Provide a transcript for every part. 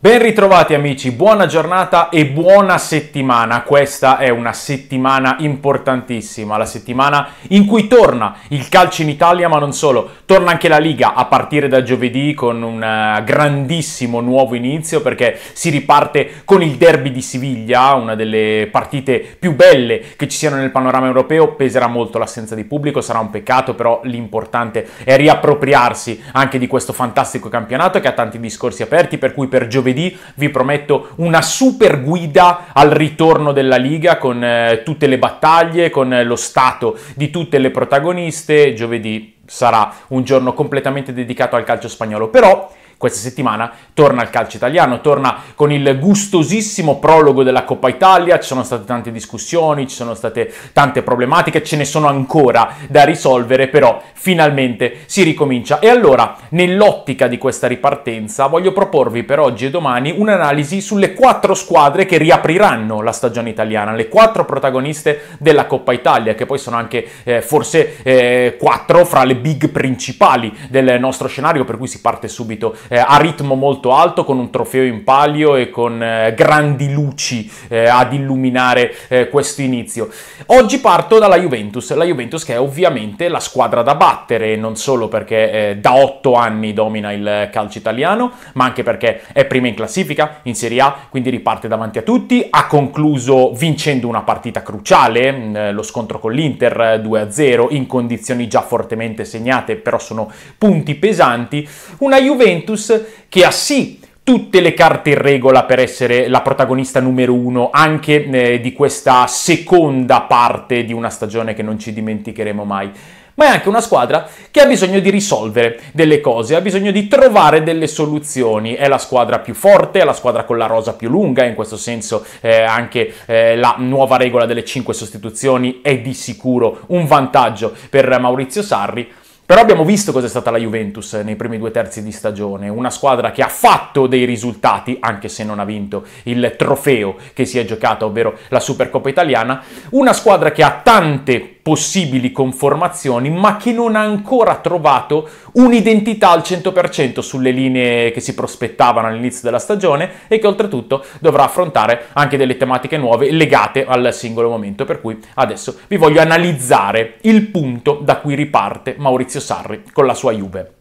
Ben ritrovati amici, buona giornata e buona settimana. Questa è una settimana importantissima, la settimana in cui torna il calcio in Italia, ma non solo, torna anche la Liga a partire da giovedì con un eh, grandissimo nuovo inizio perché si riparte con il derby di Siviglia, una delle partite più belle che ci siano nel panorama europeo. Peserà molto l'assenza di pubblico, sarà un peccato, però l'importante è riappropriarsi anche di questo fantastico campionato che ha tanti discorsi aperti, per cui per giovedì giovedì vi prometto una super guida al ritorno della Liga con eh, tutte le battaglie, con eh, lo stato di tutte le protagoniste. Giovedì sarà un giorno completamente dedicato al calcio spagnolo, però questa settimana torna il calcio italiano, torna con il gustosissimo prologo della Coppa Italia, ci sono state tante discussioni, ci sono state tante problematiche, ce ne sono ancora da risolvere, però finalmente si ricomincia. E allora, nell'ottica di questa ripartenza, voglio proporvi per oggi e domani un'analisi sulle quattro squadre che riapriranno la stagione italiana, le quattro protagoniste della Coppa Italia, che poi sono anche eh, forse eh, quattro fra le big principali del nostro scenario, per cui si parte subito eh, a ritmo molto alto, con un trofeo in palio e con eh, grandi luci eh, ad illuminare eh, questo inizio. Oggi parto dalla Juventus, la Juventus che è ovviamente la squadra da battere, non solo perché eh, da otto anni domina il calcio italiano, ma anche perché è prima in classifica, in Serie A, quindi riparte davanti a tutti, ha concluso vincendo una partita cruciale, mm, lo scontro con l'Inter 2-0, in condizioni già fortemente segnate, però sono punti pesanti, una Juventus Venus che ha sì tutte le carte in regola per essere la protagonista numero uno anche eh, di questa seconda parte di una stagione che non ci dimenticheremo mai ma è anche una squadra che ha bisogno di risolvere delle cose, ha bisogno di trovare delle soluzioni. È la squadra più forte, è la squadra con la rosa più lunga, in questo senso eh, anche eh, la nuova regola delle 5 sostituzioni è di sicuro un vantaggio per Maurizio Sarri, però abbiamo visto cos'è stata la Juventus nei primi due terzi di stagione, una squadra che ha fatto dei risultati, anche se non ha vinto il trofeo che si è giocato, ovvero la Supercoppa italiana, una squadra che ha tante possibili conformazioni, ma che non ha ancora trovato un'identità al 100% sulle linee che si prospettavano all'inizio della stagione e che oltretutto dovrà affrontare anche delle tematiche nuove legate al singolo momento. Per cui adesso vi voglio analizzare il punto da cui riparte Maurizio Sarri con la sua Juve.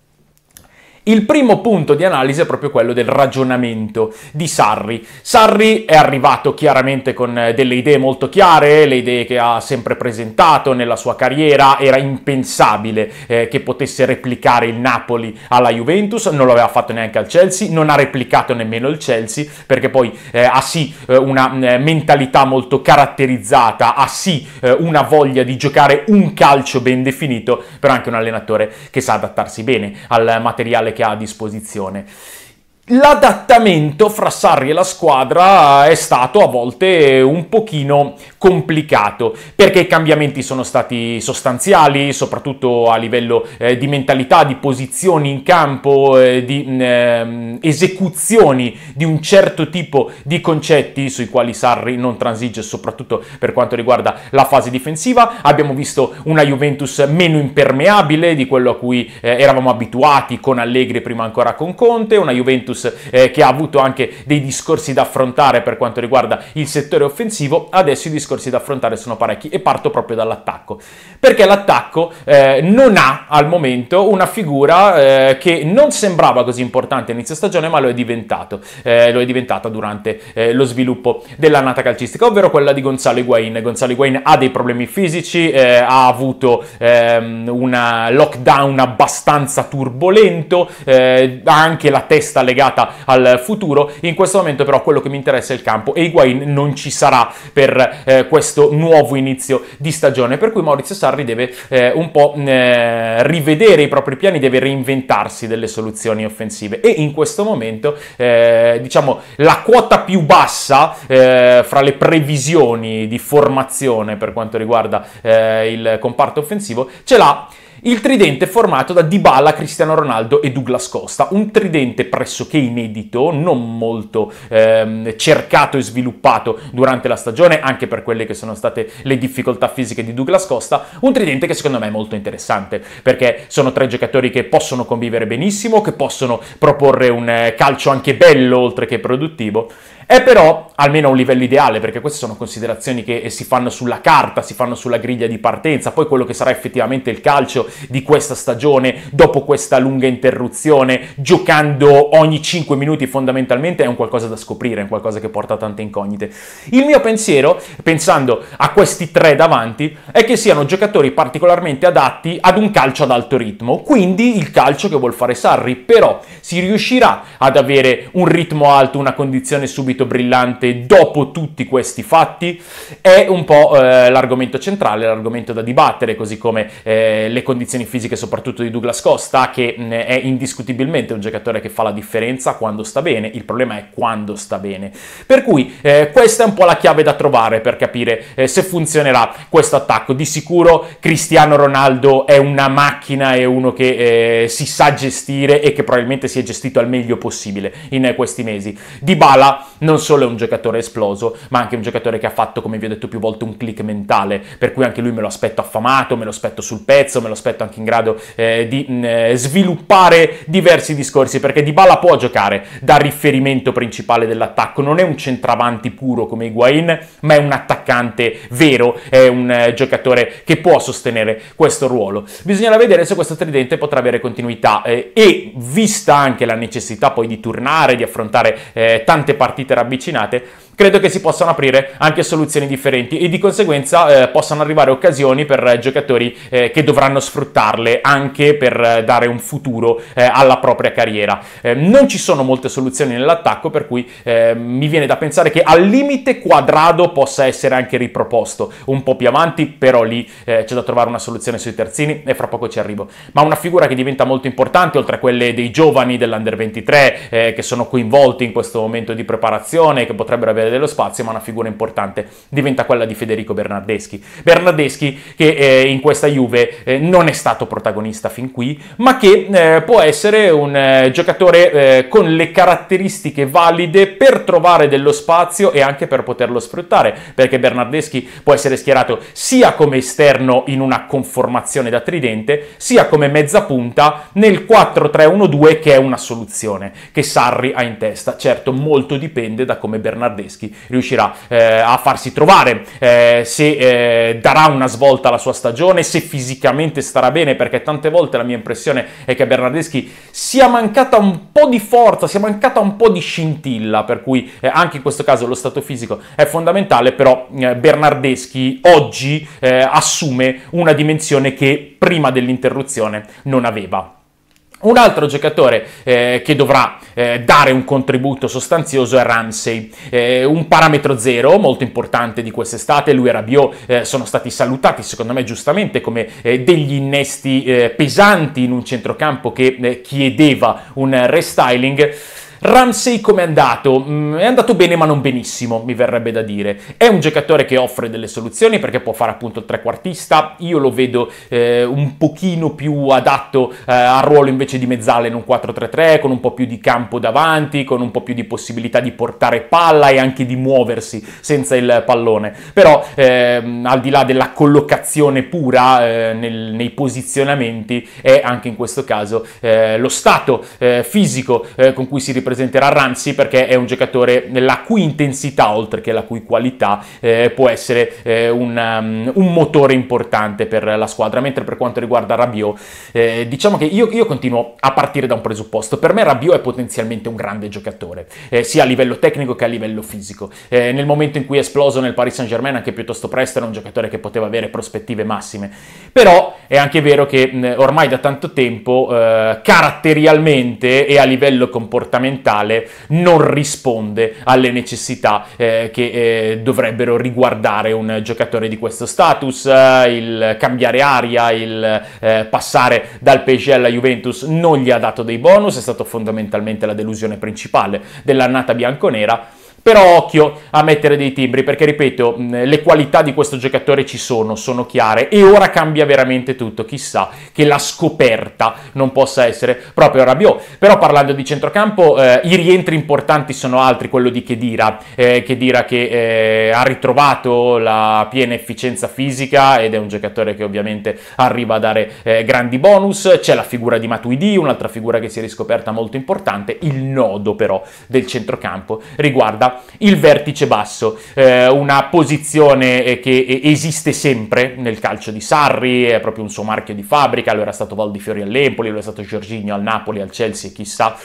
Il primo punto di analisi è proprio quello del ragionamento di Sarri. Sarri è arrivato chiaramente con eh, delle idee molto chiare, le idee che ha sempre presentato nella sua carriera, era impensabile eh, che potesse replicare il Napoli alla Juventus, non lo aveva fatto neanche al Chelsea, non ha replicato nemmeno il Chelsea perché poi eh, ha sì eh, una mm, mentalità molto caratterizzata, ha sì eh, una voglia di giocare un calcio ben definito, però anche un allenatore che sa adattarsi bene al materiale che che ha a disposizione. L'adattamento fra Sarri e la squadra è stato a volte un pochino complicato perché i cambiamenti sono stati sostanziali, soprattutto a livello eh, di mentalità, di posizioni in campo, eh, di eh, esecuzioni di un certo tipo di concetti sui quali Sarri non transige, soprattutto per quanto riguarda la fase difensiva. Abbiamo visto una Juventus meno impermeabile di quello a cui eh, eravamo abituati con Allegri prima ancora con Conte, una Juventus Juventus eh, che ha avuto anche dei discorsi da affrontare per quanto riguarda il settore offensivo, adesso i discorsi da affrontare sono parecchi e parto proprio dall'attacco. Perché l'attacco eh, non ha al momento una figura eh, che non sembrava così importante all'inizio stagione, ma lo è diventato, eh, lo è diventata durante eh, lo sviluppo dell'annata calcistica, ovvero quella di Gonzalo Higuain. Gonzalo Higuain ha dei problemi fisici, eh, ha avuto ehm, un lockdown abbastanza turbolento, ha anche la testa legata legata al futuro. In questo momento però quello che mi interessa è il campo e Higuain non ci sarà per eh, questo nuovo inizio di stagione, per cui Maurizio Sarri deve eh, un po' eh, rivedere i propri piani, deve reinventarsi delle soluzioni offensive e in questo momento eh, diciamo la quota più bassa eh, fra le previsioni di formazione per quanto riguarda eh, il comparto offensivo ce l'ha il tridente formato da Dybala, Cristiano Ronaldo e Douglas Costa, un tridente pressoché inedito, non molto ehm, cercato e sviluppato durante la stagione, anche per quelle che sono state le difficoltà fisiche di Douglas Costa, un tridente che secondo me è molto interessante, perché sono tre giocatori che possono convivere benissimo, che possono proporre un eh, calcio anche bello oltre che produttivo è però, almeno a un livello ideale, perché queste sono considerazioni che eh, si fanno sulla carta, si fanno sulla griglia di partenza, poi quello che sarà effettivamente il calcio di questa stagione, dopo questa lunga interruzione, giocando ogni 5 minuti fondamentalmente, è un qualcosa da scoprire, è un qualcosa che porta tante incognite. Il mio pensiero, pensando a questi tre davanti, è che siano giocatori particolarmente adatti ad un calcio ad alto ritmo, quindi il calcio che vuol fare Sarri, però si riuscirà ad avere un ritmo alto, una condizione subito spirito brillante dopo tutti questi fatti è un po' eh, l'argomento centrale, l'argomento da dibattere, così come eh, le condizioni fisiche soprattutto di Douglas Costa, che mh, mm, è indiscutibilmente un giocatore che fa la differenza quando sta bene, il problema è quando sta bene. Per cui eh, questa è un po' la chiave da trovare per capire eh, se funzionerà questo attacco. Di sicuro Cristiano Ronaldo è una macchina, è uno che eh, si sa gestire e che probabilmente si è gestito al meglio possibile in questi mesi. Di Bala non solo è un giocatore esploso, ma anche un giocatore che ha fatto, come vi ho detto più volte, un click mentale, per cui anche lui me lo aspetto affamato, me lo aspetto sul pezzo, me lo aspetto anche in grado eh, di mh, mm, eh, sviluppare diversi discorsi, perché Dybala può giocare da riferimento principale dell'attacco, non è un centravanti puro come Higuain, ma è un attaccante vero, è un eh, giocatore che può sostenere questo ruolo. Bisognerà vedere se questo tridente potrà avere continuità eh, e vista anche la necessità poi di tornare, di affrontare eh, tante partite avvicinate credo che si possano aprire anche soluzioni differenti e di conseguenza eh, possano arrivare occasioni per eh, giocatori eh, che dovranno sfruttarle anche per eh, dare un futuro eh, alla propria carriera. non ci sono molte soluzioni nell'attacco, per cui mi viene da pensare che al limite Quadrado possa essere anche riproposto un po' più avanti, però lì c'è da trovare una soluzione sui terzini e fra poco ci arrivo. Ma una figura che diventa molto importante, oltre a quelle dei giovani dell'Under 23 che sono coinvolti in questo momento di preparazione, che potrebbero avere mondiale eh, dello spazio, ma una figura importante diventa quella di Federico Bernardeschi. Bernardeschi che eh, in questa Juve eh, non è stato protagonista fin qui, ma che eh, può essere un eh, giocatore eh, con le caratteristiche valide per trovare dello spazio e anche per poterlo sfruttare, perché Bernardeschi può essere schierato sia come esterno in una conformazione da tridente, sia come mezza punta nel 4-3-1-2 che è una soluzione che Sarri ha in testa. Certo, molto dipende da come Bernardeschi Zelensky riuscirà eh, a farsi trovare, eh, se eh, darà una svolta alla sua stagione, se fisicamente starà bene, perché tante volte la mia impressione è che Bernardeschi sia mancata un po' di forza, sia mancata un po' di scintilla, per cui eh, anche in questo caso lo stato fisico è fondamentale, però eh, Bernardeschi oggi eh, assume una dimensione che prima dell'interruzione non aveva. Un altro giocatore eh, che dovrà eh, dare un contributo sostanzioso è Ramsey, eh, un parametro zero molto importante di quest'estate, lui e Rabiot eh, sono stati salutati secondo me giustamente come eh, degli innesti eh, pesanti in un centrocampo che chiedeva un restyling. Ramsey com'è andato? Mm, è andato bene ma non benissimo, mi verrebbe da dire. È un giocatore che offre delle soluzioni perché può fare appunto il trequartista, io lo vedo eh, un pochino più adatto eh, al ruolo invece di mezzale in un 4-3-3, con un po' più di campo davanti, con un po' più di possibilità di portare palla e anche di muoversi senza il pallone. Però ehm, al di là della collocazione pura eh, nel, nei posizionamenti è anche in questo caso eh, lo stato eh, fisico eh, con cui si riprende presenterà Ranzi perché è un giocatore la cui intensità, oltre che la cui qualità, eh, può essere eh, un, um, un, motore importante per la squadra. Mentre per quanto riguarda Rabiot, eh, diciamo che io, io, continuo a partire da un presupposto. Per me Rabiot è potenzialmente un grande giocatore, eh, sia a livello tecnico che a livello fisico. Eh, nel momento in cui è esploso nel Paris Saint-Germain, anche piuttosto presto, era un giocatore che poteva avere prospettive massime. Però è anche vero che mh, mm, ormai da tanto tempo, eh, caratterialmente e a livello comportamentale, ambientale non risponde alle necessità eh, che eh, dovrebbero riguardare un giocatore di questo status, eh, il cambiare aria, il eh, passare dal PSG alla Juventus non gli ha dato dei bonus, è stata fondamentalmente la delusione principale dell'annata bianconera però occhio a mettere dei timbri perché ripeto le qualità di questo giocatore ci sono, sono chiare e ora cambia veramente tutto, chissà che la scoperta non possa essere proprio Rabiot. Però parlando di centrocampo eh, i rientri importanti sono altri, quello di Kedira eh, Chedira che eh, ha ritrovato la piena efficienza fisica ed è un giocatore che ovviamente arriva a dare eh, grandi bonus, c'è la figura di Matuidi, un'altra figura che si è riscoperta molto importante, il nodo però del centrocampo riguarda il vertice basso, eh, una posizione eh, che eh, esiste sempre nel calcio di Sarri, è proprio un suo marchio di fabbrica, lo era stato Valdifiori all'Empoli, lo è stato Giorginio al Napoli, al Chelsea, chissà.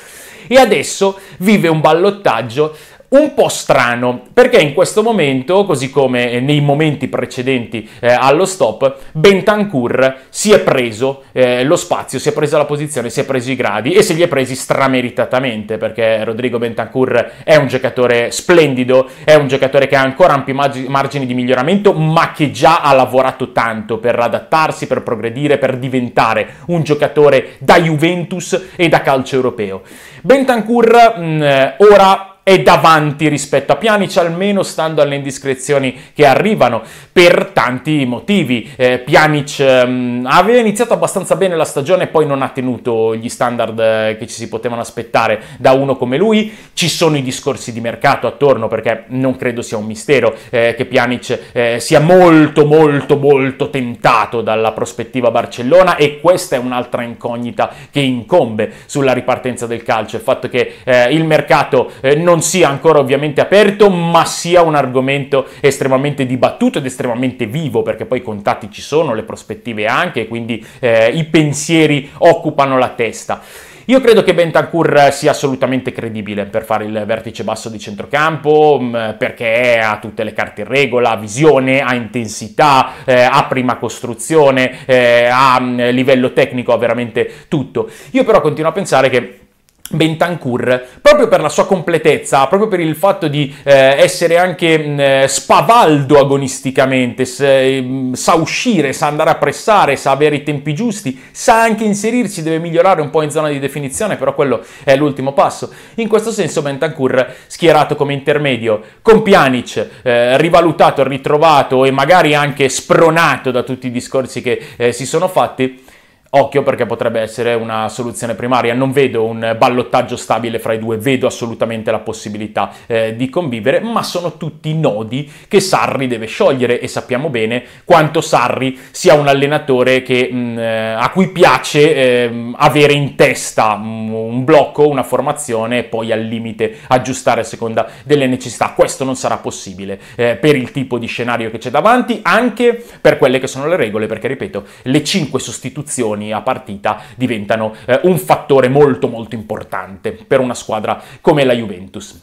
E adesso vive un ballottaggio un po' strano, perché in questo momento, così come nei momenti precedenti eh, allo stop, Bentancur si è preso eh, lo spazio, si è presa la posizione, si è preso i gradi e se li è presi strameritatamente, perché Rodrigo Bentancur è un giocatore splendido, è un giocatore che ha ancora ampi margini di miglioramento, ma che già ha lavorato tanto per adattarsi, per progredire, per diventare un giocatore da Juventus e da calcio europeo. Bentancur mh, mm, ora è davanti rispetto a Pjanic, almeno stando alle indiscrezioni che arrivano, per tanti motivi. Eh, Pjanic ehm, aveva iniziato abbastanza bene la stagione, poi non ha tenuto gli standard eh, che ci si potevano aspettare da uno come lui. Ci sono i discorsi di mercato attorno, perché non credo sia un mistero eh, che Pjanic eh, sia molto, molto, molto tentato dalla prospettiva Barcellona e questa è un'altra incognita che incombe sulla ripartenza del calcio, il fatto che eh, il mercato eh, non non sia ancora ovviamente aperto, ma sia un argomento estremamente dibattuto ed estremamente vivo, perché poi i contatti ci sono, le prospettive anche, quindi eh, i pensieri occupano la testa. Io credo che Bentancur sia assolutamente credibile per fare il vertice basso di centrocampo mm, perché ha tutte le carte in regola, ha visione, ha intensità, eh, ha prima costruzione, eh, ha mm, livello tecnico, ha veramente tutto. Io però continuo a pensare che Bentancur, proprio per la sua completezza, proprio per il fatto di eh, essere anche mh, mm, eh, spavaldo agonisticamente, se, ehm, mh, sa uscire, sa andare a pressare, sa avere i tempi giusti, sa anche inserirsi, deve migliorare un po' in zona di definizione, però quello è l'ultimo passo. In questo senso Bentancur schierato come intermedio, con Pjanic eh, rivalutato, ritrovato e magari anche spronato da tutti i discorsi che eh, si sono fatti, Occhio perché potrebbe essere una soluzione primaria, non vedo un ballottaggio stabile fra i due, vedo assolutamente la possibilità eh, di convivere, ma sono tutti nodi che Sarri deve sciogliere e sappiamo bene quanto Sarri sia un allenatore che, mh, mm, eh, a cui piace eh, avere in testa mh, mm, un blocco, una formazione e poi al limite aggiustare a seconda delle necessità. Questo non sarà possibile eh, per il tipo di scenario che c'è davanti, anche per quelle che sono le regole, perché ripeto, le 5 sostituzioni a partita diventano eh, un fattore molto molto importante per una squadra come la Juventus.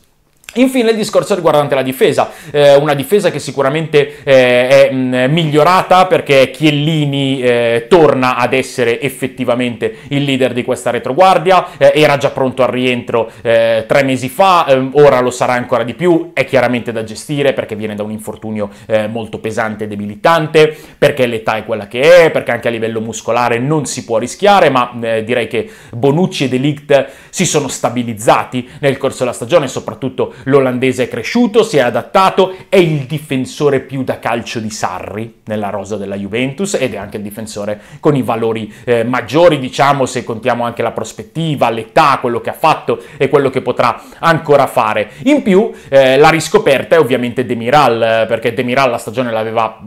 Infine il discorso riguardante la difesa, eh, una difesa che sicuramente eh, è migliorata perché Chiellini eh, torna ad essere effettivamente il leader di questa retroguardia, eh, era già pronto al rientro eh, tre mesi fa, ehm, ora lo sarà ancora di più, è chiaramente da gestire perché viene da un infortunio eh, molto pesante e debilitante, perché l'età è quella che è, perché anche a livello muscolare non si può rischiare, ma direi che Bonucci e Delict si sono stabilizzati nel corso della stagione, soprattutto l'olandese è cresciuto, si è adattato, è il difensore più da calcio di Sarri nella rosa della Juventus ed è anche il difensore con i valori eh, maggiori, diciamo, se contiamo anche la prospettiva, l'età, quello che ha fatto e quello che potrà ancora fare. In più eh, la riscoperta è ovviamente Demiral, eh, perché Demiral la stagione l'aveva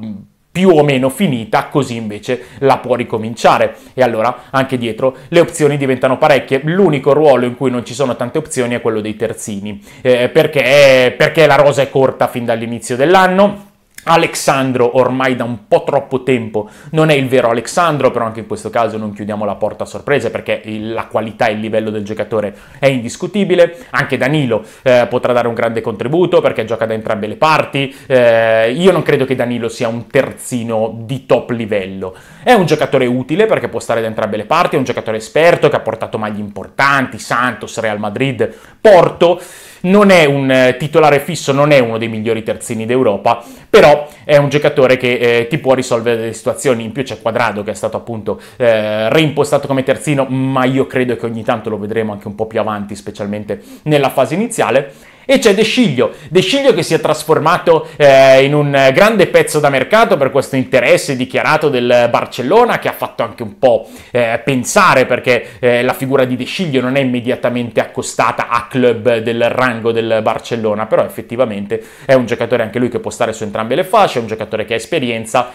più o meno finita, così invece la può ricominciare. E allora anche dietro le opzioni diventano parecchie. L'unico ruolo in cui non ci sono tante opzioni è quello dei terzini, eh, perché, perché la rosa è corta fin dall'inizio dell'anno Alexandro ormai da un po' troppo tempo non è il vero Alexandro, però anche in questo caso non chiudiamo la porta a sorprese perché la qualità e il livello del giocatore è indiscutibile. Anche Danilo eh, potrà dare un grande contributo perché gioca da entrambe le parti. Eh, io non credo che Danilo sia un terzino di top livello. È un giocatore utile perché può stare da entrambe le parti, è un giocatore esperto che ha portato maglie importanti, Santos, Real Madrid, Porto non è un eh, titolare fisso, non è uno dei migliori terzini d'Europa, però è un giocatore che eh, ti può risolvere delle situazioni, in più c'è Quadrado che è stato appunto eh, reimpostato come terzino, ma io credo che ogni tanto lo vedremo anche un po' più avanti, specialmente nella fase iniziale. E c'è De Sciglio, De Sciglio che si è trasformato eh, in un grande pezzo da mercato per questo interesse dichiarato del Barcellona che ha fatto anche un po' eh, pensare perché eh, la figura di De Sciglio non è immediatamente accostata a club del rango del Barcellona, però effettivamente è un giocatore anche lui che può stare su entrambe le fasce, è un giocatore che ha esperienza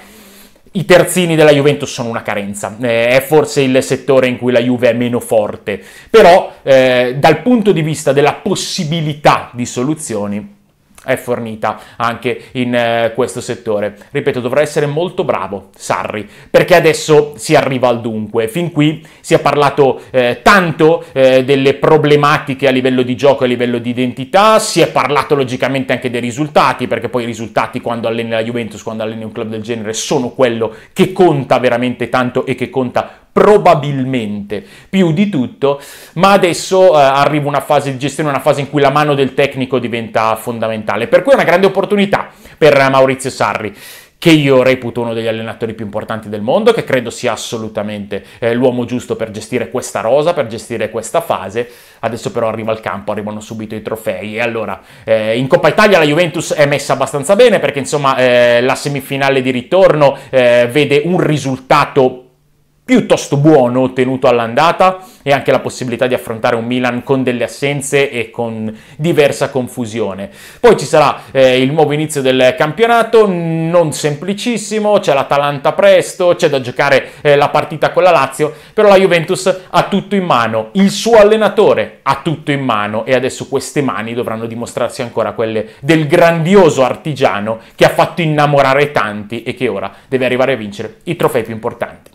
i terzini della Juventus sono una carenza, eh, è forse il settore in cui la Juve è meno forte, però eh, dal punto di vista della possibilità di soluzioni è fornita anche in eh, questo settore. Ripeto, dovrà essere molto bravo Sarri, perché adesso si arriva al dunque. Fin qui si è parlato eh, tanto eh, delle problematiche a livello di gioco, a livello di identità, si è parlato logicamente anche dei risultati, perché poi i risultati quando alleni la Juventus, quando alleni un club del genere, sono quello che conta veramente tanto e che conta probabilmente più di tutto, ma adesso eh, arriva una fase di gestione, una fase in cui la mano del tecnico diventa fondamentale. Per cui è una grande opportunità per Maurizio Sarri che io reputo uno degli allenatori più importanti del mondo, che credo sia assolutamente eh, l'uomo giusto per gestire questa rosa, per gestire questa fase. Adesso però arriva il campo, arrivano subito i trofei e allora eh, in Coppa Italia la Juventus è messa abbastanza bene perché insomma eh, la semifinale di ritorno eh, vede un risultato piuttosto buono tenuto all'andata e anche la possibilità di affrontare un Milan con delle assenze e con diversa confusione. Poi ci sarà eh, il nuovo inizio del campionato, non semplicissimo, c'è l'Atalanta presto, c'è da giocare eh, la partita con la Lazio, però la Juventus ha tutto in mano, il suo allenatore ha tutto in mano e adesso queste mani dovranno dimostrarsi ancora quelle del grandioso artigiano che ha fatto innamorare tanti e che ora deve arrivare a vincere i trofei più importanti.